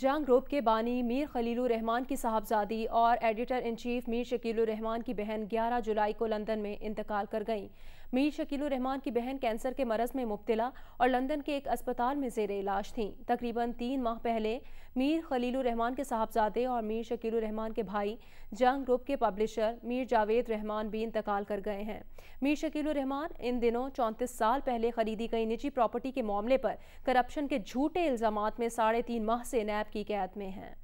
जंग ग्रुप के बानी मीर रहमान की साहबजादी और editor in chief Mir Rahman की बहन 11 जुलाई को लंदन में इंतकाल कर गईं मीर शकील रहमान की बहन कैंसर के मरज में मुबतला और लंदन के एक अस्पताल में जेर इलाज थीं तकरीबन तीन माह पहले मीर खलील रहमान के साहबजादे और मीर शकील रहमान के भाई जंग ग्रुप के पब्लिशर मीर जावेद रहमान भी इंतकाल कर गए हैं मीर शकील रहमान इन दिनों चौंतीस साल पहले खरीदी गई निजी प्रॉपर्टी के मामले पर करप्शन के झूठे इल्जाम में साढ़े तीन माह से नैब की कैद में हैं